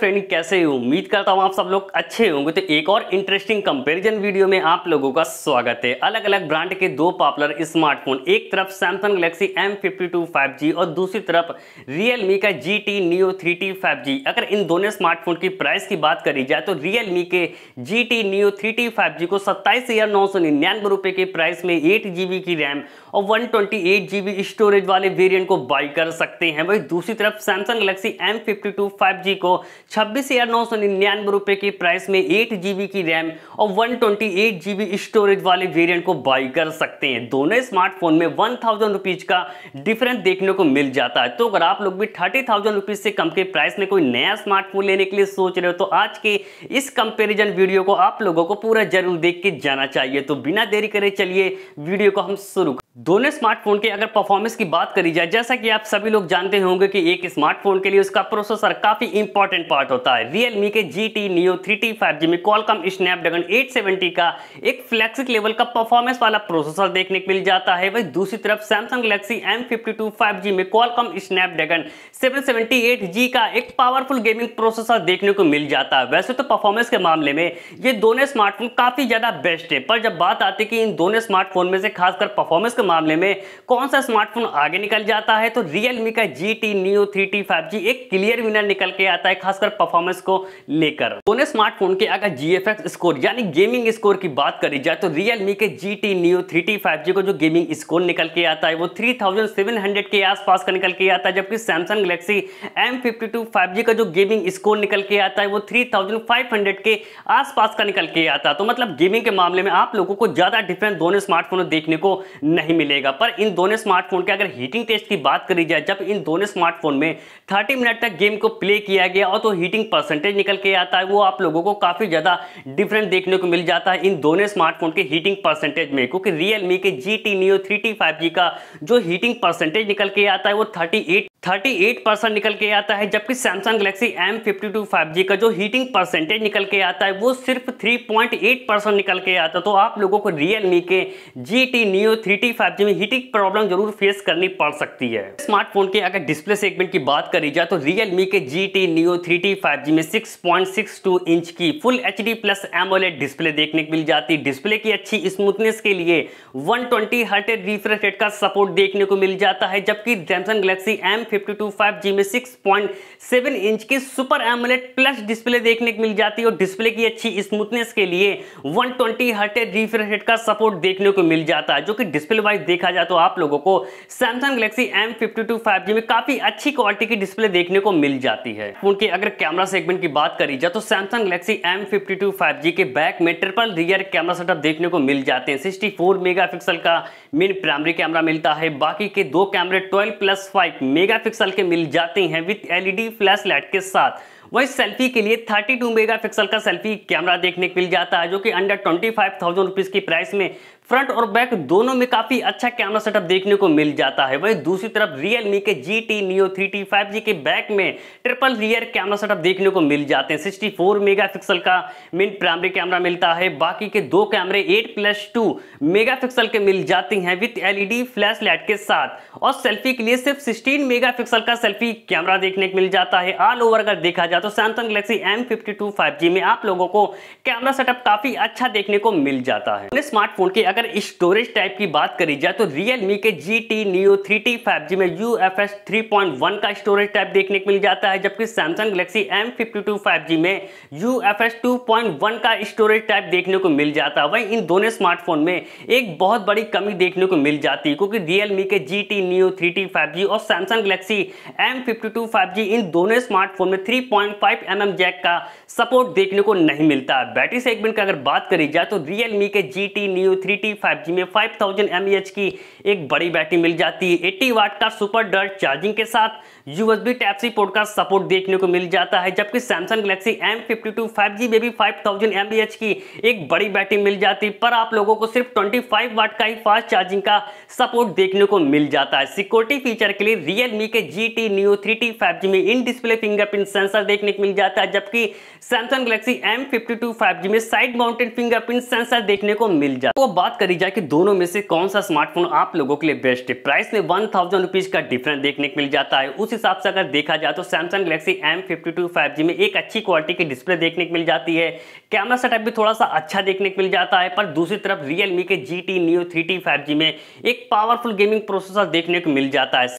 friend कैसे हो उम्मीद करता हूँ आप सब लोग अच्छे होंगे तो एक और इंटरेस्टिंग कंपैरिजन वीडियो में आप लोगों का स्वागत है अलग अलग ब्रांड के दो पॉपुलर स्मार्टफोन एक तरफ सैमसंग गलेक्सी M52 5G और दूसरी तरफ Realme का GT Neo 3T 5G अगर इन दोनों स्मार्टफोन की प्राइस की बात करी जाए तो Realme के GT Neo 3T 5G को सत्ताईस रुपए के प्राइस में एट की रैम और वन स्टोरेज वाले वेरियंट को बाई कर सकते हैं वही दूसरी तरफ सैमसंग गलेक्सी एम फिफ्टी को छब्बीस हजार नौ सौ निन्यानवे रुपए के प्राइस में एट जीबी की रैम और one twenty eight GB storage वाले वेरिएंट को बाई कर सकते हैं दोनों स्मार्टफोन में वन थाउजेंड रुपीज का डिफरेंस देखने को मिल जाता है तो अगर आप लोग भी थर्टी थाउजेंड रुपीज से कम के प्राइस में कोई नया स्मार्टफोन लेने के लिए सोच रहे हो तो आज के इस कंपेरिजन वीडियो को आप लोगों को पूरा जरूर देख के जाना चाहिए तो बिना देरी करे चलिए वीडियो को हम शुरू दोनों स्मार्टफोन के अगर परफॉर्मेंस की बात करी जाए जैसा कि आप सभी लोग जानते होंगे कि एक स्मार्टफोन के लिए उसका प्रोसेसर काफी इंपॉर्टेंट पार्ट होता है रियलमी के G T Neo three T five G में कॉलकॉम स्नैपड्रैगन 870 का एक फ्लैक्सिक लेवल का परफॉर्मेंस वाला प्रोसेसर देखने को मिल जाता है वही दूसरी तरफ Samsung Galaxy M fifty two five G में Qualcomm Snapdragon seven seventy eight G का एक पावरफुल गेमिंग प्रोसेसर देखने को मिल जाता है वैसे तो परफॉर्मेंस के मामले में ये दोनों स्मार्टफोन काफी ज्यादा बेस्ट है पर जब बात आती है कि इन दोनों स्मार्टफोन में से खासकर परफॉर्मेंस मामले में कौन सा स्मार्टफोन आगे निकल जाता है तो Realme का GT T new three T five G एक क्लियर विनर निकल के आता है खासकर परफॉर्मेंस को लेकर दोनों तो स्मार्टफोन के अगर जी एफ एक्स स्कोर यानी गेमिंग स्कोर की बात करी जाए तो Realme के GT T new three T five G को जो गेमिंग स्कोर निकल के आता है वो थ्री थाउजेंड सेवन हंड्रेड के आसपास का निकल के आता है जबकि Samsung Galaxy M fifty two five G का जो गेमिंग स्कोर निकल के आता है वो थ्री थाउजेंड फाइव हंड्रेड के आसपास का निकल के आता है तो मतलब गेमिंग के मामले में आप लोगों को ज्यादा डिफरेंस दोनों स्मार्टफोन देखने को नहीं नहीं मिलेगा पर इन दोनों स्मार्टफोन के अगर हीटिंग टेस्ट की बात करी जाए जब इन दोनों स्मार्टफोन में 30 मिनट तक गेम को प्ले किया गया और तो हीटिंग परसेंटेज निकल के आता है वो आप लोगों को काफ़ी ज़्यादा डिफरेंट देखने को मिल जाता है इन दोनों स्मार्टफोन के हीटिंग परसेंटेज में क्योंकि रियलमी के जी टी नियो का जो हीटिंग परसेंटेज निकल के आता है वो थर्टी 38 परसेंट निकल के आता है जबकि Samsung Galaxy M fifty two five G का जो हीटिंग परसेंटेज निकल के आता है वो सिर्फ 3.8 परसेंट निकल के आता है तो आप लोगों को रियल मी के G T Neo three T five G में हीटिंग प्रॉब्लम जरूर फेस करनी पड़ सकती है स्मार्टफोन के अगर डिस्प्ले सेगमेंट की बात करी जाए तो रियल मी के G T Neo three T five G में six point six two inch की full H D plus AMOLED display देखने को मिल जाती है डिस्प्ले की अच्छी स्मूथनेस के लिए one twenty hertz refresh rate का सपोर्ट देखने को मिल जाता है जबकि सैमसंग गलेक्सी एम फिफ्टी में सिक्स इंच की सुपर एमलेट प्लस डिस्प्ले देखने को मिल जाती है और डिस्प्ले की अच्छी स्मूथनेस के लिए वन ट्वेंटी रिफ्रेश रेट का सपोर्ट देखने को मिल जाता है जो कि डिस्प्ले वाइज देखा जाए तो आप लोगों को सैमसंग गलेक्सी एम फिफ्टी में काफी अच्छी क्वालिटी की डिस्प्ले देखने को मिल जाती है उनके अगर कैमरा सेगमेंट की बात करी जाए तो सैमसंग गलेक्सी एम फिफ्टी के बैक में ट्रिपल रियर कैमरा सेटअप देखने को मिल जाते हैं सिक्सटी फोर मेगा पिक्सल का मेन प्राइमरी कैमरा मिलता है बाकी के दो कैमरे twelve plus five mega megapixel के मिल जाते हैं विथ एलईडी फ्लैश लाइट के साथ वही सेल्फी के लिए 32 मेगापिक्सल का सेल्फी कैमरा देखने को मिल जाता है जो कि under twenty five thousand rupees की प्राइस में फ्रंट और बैक दोनों में काफी अच्छा कैमरा सेटअप देखने को मिल जाता है वहीं दूसरी तरफ रियलमी के जी टी नियो थ्री के बैक में ट्रिपल रियर कैमरा सेटअप देखने को मिल जाते हैं सिक्सटी फोर का मेन प्राइमरी कैमरा मिलता है बाकी के दो कैमरे eight plus two mega pixel के मिल जाते हैं विथ एलईडी फ्लैश लाइट के साथ और सेल्फी के लिए सिर्फ सिक्सटीन मेगा का सेल्फी कैमरा देखने को मिल जाता है ऑल ओवर अगर देखा जाए तो सैमसंग गलेक्सी एम फिफ्टी में आप लोगों को कैमरा सेटअप काफी अच्छा देखने को मिल जाता है स्मार्टफोन के अगर अगर स्टोरेज टाइप की बात करी जाए तो Realme के G T Neo three T five G में U F S three point one का स्टोरेज टाइप देखने को मिल जाता है जबकि Samsung Galaxy M fifty two five G में U F S two point one का स्टोरेज टाइप देखने को मिल जाता है वहीं इन दोनों स्मार्टफोन में एक बहुत बड़ी कमी देखने को मिल जाती है क्योंकि रियलमी के G T Neo three T five G और Samsung Galaxy M fifty two five G इन दोनों स्मार्टफोन में three point five M M jack का सपोर्ट देखने को नहीं मिलता बैटरी सेगमेंट की अगर बात करी जाए तो रियलमी के G T Neo three eighty five G में फाइव थाउजेंड एम एच की एक बड़ी बैटरी मिल जाती है एटी वाट का सुपर डर चार्जिंग के साथ यूएसबी टाइप सी पोर्ट का सपोर्ट देखने को मिल जाता है जबकि Samsung Galaxy M fifty two five G में भी फाइव थाउजेंड एम एच की एक बड़ी बैटरी मिल जाती है पर आप लोगों को सिर्फ ट्वेंटी फाइव वाट का ही फास्ट चार्जिंग का सपोर्ट देखने को मिल जाता है सिक्योरिटी फीचर के लिए रियलमी के G T new three T five G में इन डिस्प्ले फिंगरप्रिंट सेंसर देखने को मिल जाता है जबकि Samsung Galaxy M fifty two five G में साइड माउंटेड फिंगरप्रिंट सेंसर देखने को मिल जाता है तो बात बात करी जाए कि दोनों में से कौन सा स्मार्टफोन आप लोगों के लिए बेस्ट है प्राइस में वन थाउजेंड रुपीज का डिफरेंस देखने को मिल जाता है उस हिसाब से अगर देखा जाए तो Samsung Galaxy M fifty two five G में एक अच्छी क्वालिटी की डिस्प्ले देखने को मिल जाती है कैमरा सेटअप भी थोड़ा सा अच्छा देखने को मिल जाता है पर दूसरी तरफ रियलमी के G T new three T five G में एक पावरफुल गेमिंग प्रोसेसर देखने को मिल जाता है